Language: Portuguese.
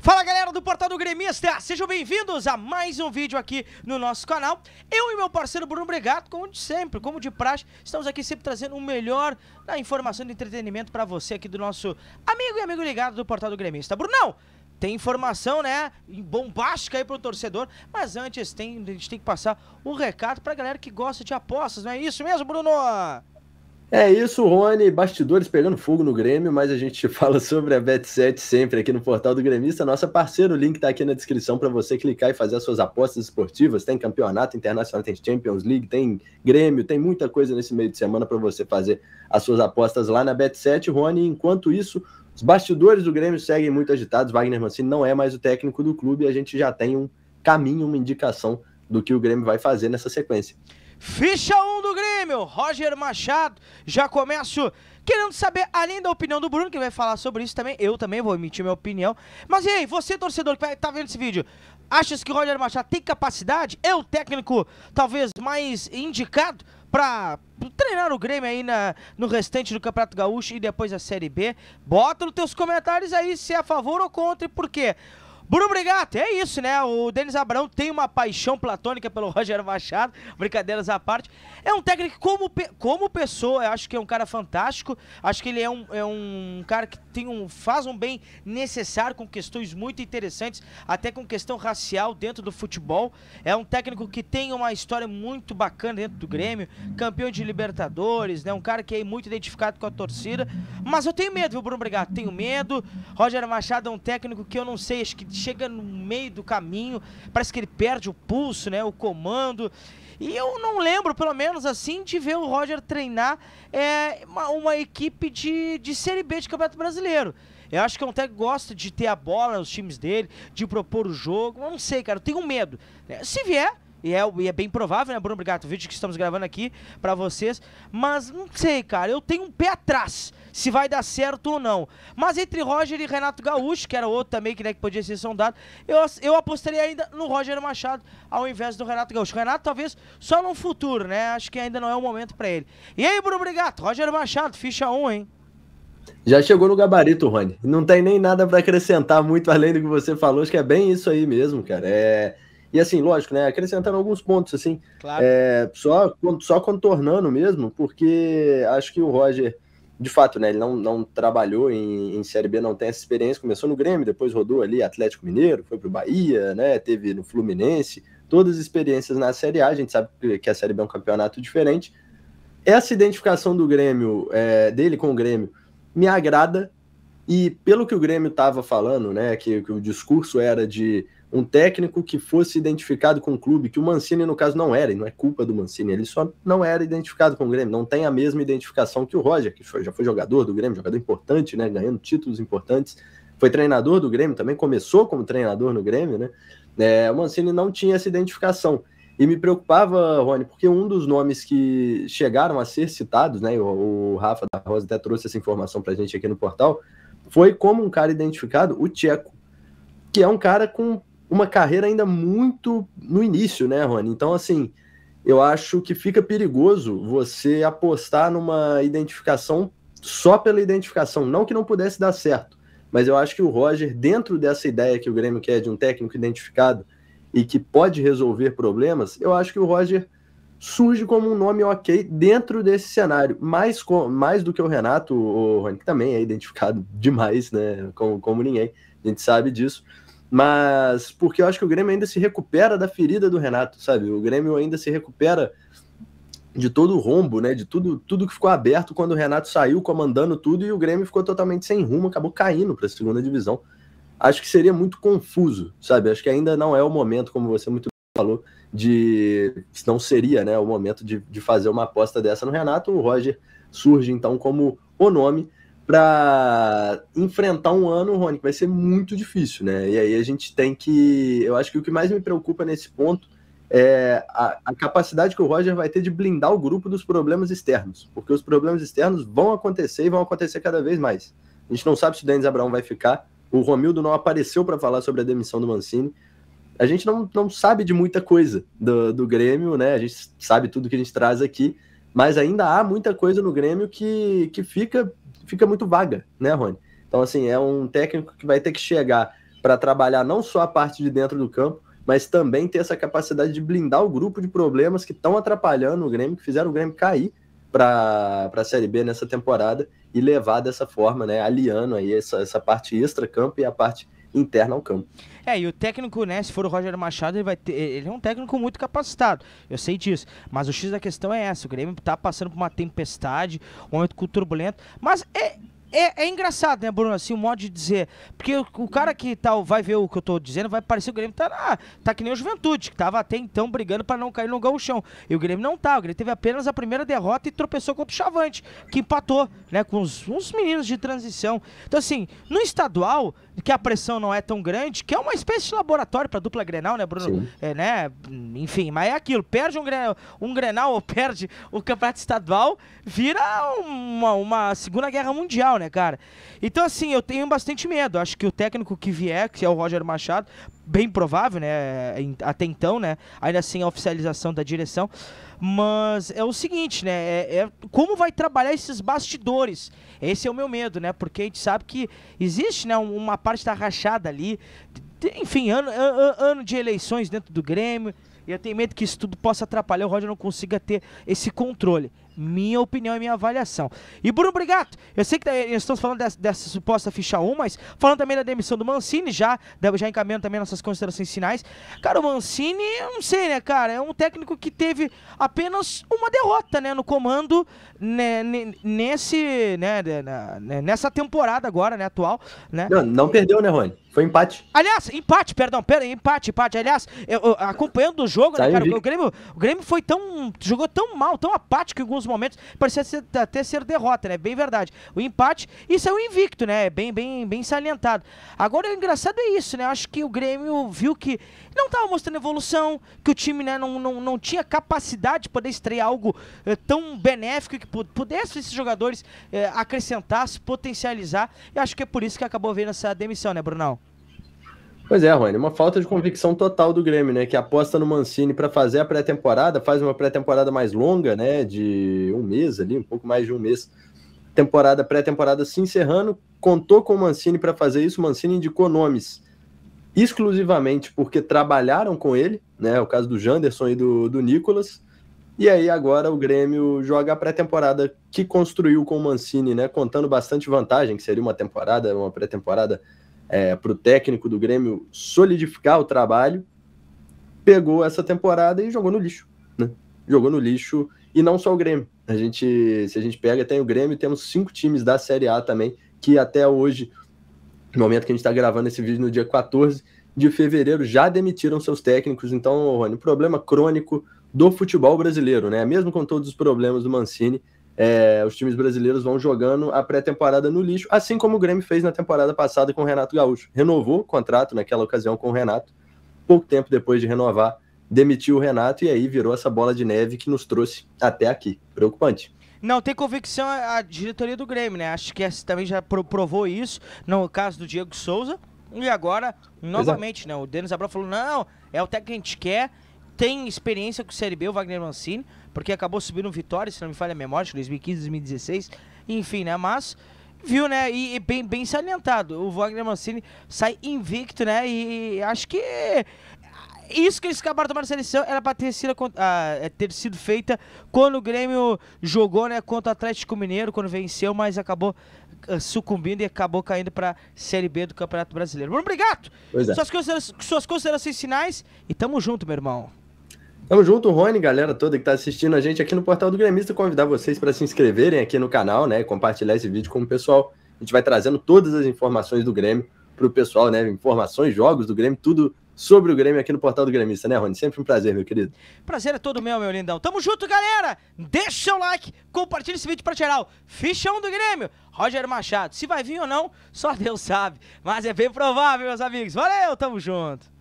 Fala galera do Portal do Gremista, sejam bem-vindos a mais um vídeo aqui no nosso canal. Eu e meu parceiro Bruno Bregato, como de sempre, como de praxe, estamos aqui sempre trazendo o melhor da informação de entretenimento para você aqui do nosso amigo e amigo ligado do Portal do Gremista. Brunão, tem informação, né? Bombástica aí pro torcedor. Mas antes, tem, a gente tem que passar o um recado pra galera que gosta de apostas, não é isso mesmo, Bruno? É isso, Rony. Bastidores pegando fogo no Grêmio, mas a gente fala sobre a Bet7 sempre aqui no portal do Gremista, nossa parceira. O link está aqui na descrição para você clicar e fazer as suas apostas esportivas. Tem campeonato internacional, tem Champions League, tem Grêmio, tem muita coisa nesse meio de semana para você fazer as suas apostas lá na Bet7. Rony, enquanto isso, os bastidores do Grêmio seguem muito agitados. Wagner Mancini não é mais o técnico do clube e a gente já tem um caminho, uma indicação do que o Grêmio vai fazer nessa sequência. Ficha 1 do Grêmio, Roger Machado. Já começo querendo saber, além da opinião do Bruno, que vai falar sobre isso também, eu também vou emitir minha opinião. Mas e aí, você, torcedor que tá vendo esse vídeo, achas que o Roger Machado tem capacidade? É o técnico talvez mais indicado para treinar o Grêmio aí na, no restante do Campeonato Gaúcho e depois a Série B? Bota nos teus comentários aí se é a favor ou contra e por quê. Bruno Brigato, é isso, né? O Denis Abrão tem uma paixão platônica pelo Roger Machado, brincadeiras à parte. É um técnico como, como pessoa, eu acho que é um cara fantástico. Acho que ele é um, é um cara que tem um, faz um bem necessário com questões muito interessantes, até com questão racial dentro do futebol. É um técnico que tem uma história muito bacana dentro do Grêmio, campeão de Libertadores, né? Um cara que é muito identificado com a torcida. Mas eu tenho medo, viu, Bruno Brigato? Tenho medo. Roger Machado é um técnico que eu não sei, acho que chega no meio do caminho, parece que ele perde o pulso, né, o comando. E eu não lembro, pelo menos assim, de ver o Roger treinar é, uma, uma equipe de, de Série B de Campeonato Brasileiro. Eu acho que o até gosta de ter a bola nos times dele, de propor o jogo. Eu não sei, cara, eu tenho medo. Se vier, e é, e é bem provável, né, Bruno Brigato? O vídeo que estamos gravando aqui para vocês. Mas não sei, cara. Eu tenho um pé atrás se vai dar certo ou não. Mas entre Roger e Renato Gaúcho, que era outro também que, né, que podia ser sondado, eu, eu apostaria ainda no Roger Machado ao invés do Renato Gaúcho. Renato, talvez só no futuro, né? Acho que ainda não é o momento para ele. E aí, Bruno Brigato? Roger Machado, ficha 1, um, hein? Já chegou no gabarito, Rony. Não tem nem nada para acrescentar muito além do que você falou. Acho que é bem isso aí mesmo, cara. É e assim, lógico, né? Acrescentando alguns pontos, assim. Claro. É, só, só contornando mesmo, porque acho que o Roger, de fato, né? Ele não, não trabalhou em, em Série B, não tem essa experiência. Começou no Grêmio, depois rodou ali Atlético Mineiro, foi pro Bahia, né? Teve no Fluminense. Todas as experiências na Série A, a gente sabe que a Série B é um campeonato diferente. Essa identificação do Grêmio, é, dele com o Grêmio, me agrada e pelo que o Grêmio estava falando, né, que, que, o discurso era de um técnico que fosse identificado com o clube, que o Mancini, no caso, não era, e não é culpa do Mancini, ele só não era identificado com o Grêmio, não tem a mesma identificação que o Roger, que foi, já foi jogador do Grêmio, jogador importante, né, ganhando títulos importantes, foi treinador do Grêmio também, começou como treinador no Grêmio, né, é, o Mancini não tinha essa identificação. E me preocupava, Rony, porque um dos nomes que chegaram a ser citados, né? O, o Rafa da Rosa até trouxe essa informação para a gente aqui no portal, foi como um cara identificado, o Tcheco, que é um cara com uma carreira ainda muito no início, né, Rony? Então, assim, eu acho que fica perigoso você apostar numa identificação só pela identificação. Não que não pudesse dar certo, mas eu acho que o Roger, dentro dessa ideia que o Grêmio quer de um técnico identificado e que pode resolver problemas, eu acho que o Roger surge como um nome ok dentro desse cenário. Mais, com, mais do que o Renato, o Rony, que também é identificado demais, né? Como, como ninguém. A gente sabe disso. Mas porque eu acho que o Grêmio ainda se recupera da ferida do Renato, sabe? O Grêmio ainda se recupera de todo o rombo, né? De tudo, tudo que ficou aberto quando o Renato saiu comandando tudo e o Grêmio ficou totalmente sem rumo, acabou caindo para a segunda divisão. Acho que seria muito confuso, sabe? Acho que ainda não é o momento, como você muito bem falou, de. Não seria né, o momento de, de fazer uma aposta dessa no Renato. O Roger surge então como o nome para enfrentar um ano, Rony, que vai ser muito difícil, né? E aí a gente tem que. Eu acho que o que mais me preocupa nesse ponto é a, a, capacidade que o Roger vai ter de blindar o grupo dos problemas externos, porque os problemas externos vão acontecer e vão acontecer cada vez mais. A gente não sabe se o Denis Abraão vai ficar, o Romildo não apareceu para falar sobre a demissão do Mancini, a gente não, não sabe de muita coisa do, do Grêmio, né? A gente sabe tudo que a gente traz aqui, mas ainda há muita coisa no Grêmio que, que fica, fica muito vaga, né, Rony? Então, assim, é um técnico que vai ter que chegar para trabalhar não só a parte de dentro do campo, mas também ter essa capacidade de blindar o grupo de problemas que estão atrapalhando o Grêmio, que fizeram o Grêmio cair para a Série B nessa temporada e levar dessa forma, né, aliando aí essa, essa parte extra-campo e a parte interna ao campo. É, e o técnico, né, se for o Roger Machado, ele vai ter, ele é um técnico muito capacitado. Eu sei disso, mas o X da questão é essa, o Grêmio está passando por uma tempestade, um momento turbulento, mas é é, é, engraçado, né, Bruno, assim, o modo de dizer. Porque o, o, cara que tal vai ver o que eu tô dizendo, vai parecer o Grêmio tá, ah, tá que nem o Juventude, que tava até então brigando para não cair no chão. E o Grêmio não tá, o Grêmio teve apenas a primeira derrota e tropeçou contra o Chavante, que empatou, né, com uns meninos de transição. Então, assim, no estadual, que a pressão não é tão grande, que é uma espécie de laboratório para dupla Grenal, né, Bruno? É, né? Enfim, mas é aquilo, perde um, Grenal, um Grenal ou perde o Campeonato Estadual, vira uma, uma Segunda Guerra Mundial, né, cara? Então, assim, eu tenho bastante medo. Acho que o técnico que vier, que é o Roger Machado, bem provável, né? É, até então, né? Ainda sem assim, a oficialização da direção. Mas é o seguinte, né? É, é, como vai trabalhar esses bastidores? Esse é o meu medo, né? Porque a gente sabe que existe, né? Uma parte da rachada ali. Enfim, ano, ano de eleições dentro do Grêmio. E eu tenho medo que isso tudo possa atrapalhar o Roger não consiga ter esse controle minha opinião e minha avaliação. E Bruno Brigato, eu sei que tá, eh, estamos falando dessa, dessa suposta ficha 1, mas falando também da demissão do Mancini, já, já encaminhando também nossas considerações finais. Cara, o Mancini, eu não sei, né, cara? É um técnico que teve apenas uma derrota, né, no comando né, nesse, né, né, nessa temporada agora, né, atual, né? Não, não perdeu, né, Rony? Foi empate. Aliás, empate, perdão, pera, empate, empate. Aliás, eu, eu, acompanhando o jogo, né, cara, o Grêmio, o Grêmio foi tão jogou tão mal, tão apático em alguns momentos parecia ser, até ser derrota, né? Bem verdade. O empate e saiu invicto, né? Bem, bem, bem salientado. Agora, o engraçado é isso, né? Acho que o Grêmio viu que não estava mostrando evolução, que o time né, não, não, não tinha capacidade de poder estrear algo eh, tão benéfico que pudesse esses jogadores eh, acrescentar, se potencializar. E acho que é por isso que acabou vendo essa demissão, né, Brunão? Pois é, Rony, uma falta de convicção total do Grêmio, né? Que aposta no Mancini para fazer a pré-temporada, faz uma pré-temporada mais longa, né? De um mês ali, um pouco mais de um mês. Temporada, pré-temporada se encerrando, contou com o Mancini para fazer isso. O Mancini indicou nomes exclusivamente porque trabalharam com ele, né? O caso do Janderson e do, do Nicolas. E aí agora o Grêmio joga a pré-temporada que construiu com o Mancini, né? Contando bastante vantagem, que seria uma temporada, uma pré-temporada é, para o técnico do Grêmio solidificar o trabalho, pegou essa temporada e jogou no lixo. Né? Jogou no lixo e não só o Grêmio. A gente, se a gente pega, tem o Grêmio, temos cinco times da Série A também, que até hoje, no momento que a gente está gravando esse vídeo, no dia 14 de fevereiro, já demitiram seus técnicos. Então, Rony, problema crônico do futebol brasileiro, né? Mesmo com todos os problemas do Mancini, é, os times brasileiros vão jogando a pré-temporada no lixo, assim como o Grêmio fez na temporada passada com o Renato Gaúcho. Renovou o contrato naquela ocasião com o Renato, pouco tempo depois de renovar, demitiu o Renato e aí virou essa bola de neve que nos trouxe até aqui. Preocupante. Não, tem convicção a diretoria do Grêmio, né? Acho que essa também já provou isso no caso do Diego Souza. E agora, é. novamente, é. né? O Denis Abrão falou: não, é o técnico que a gente quer, tem experiência com o Série B, o Wagner Mancini porque acabou subindo Vitória, se não me falha a memória, 2015, 2016, enfim, né? Mas viu, né? E, e, bem, bem salientado. O Wagner Mancini sai invicto, né? E, acho que isso que eles acabaram tomando essa decisão era para ter sido, ah, é, ter sido feita quando o Grêmio jogou, né? Contra o Atlético Mineiro, quando venceu, mas acabou ah, sucumbindo e acabou caindo para Série B do Campeonato Brasileiro. Bruno, obrigado! É. Suas, suas considerações finais e tamo junto, meu irmão. Tamo junto, Rony, galera toda que tá assistindo a gente aqui no Portal do Gremista, convidar vocês para se inscreverem aqui no canal, né, compartilhar esse vídeo com o pessoal. A gente vai trazendo todas as informações do Grêmio pro pessoal, né, informações, jogos do Grêmio, tudo sobre o Grêmio aqui no Portal do Grêmista, né, Rony? Sempre um prazer, meu querido. Prazer é todo meu, meu lindão. Tamo junto, galera! Deixa seu like, compartilha esse vídeo pra geral. Fichão do Grêmio, Roger Machado. Se vai vir ou não, só Deus sabe. Mas é bem provável, meus amigos. Valeu, tamo junto!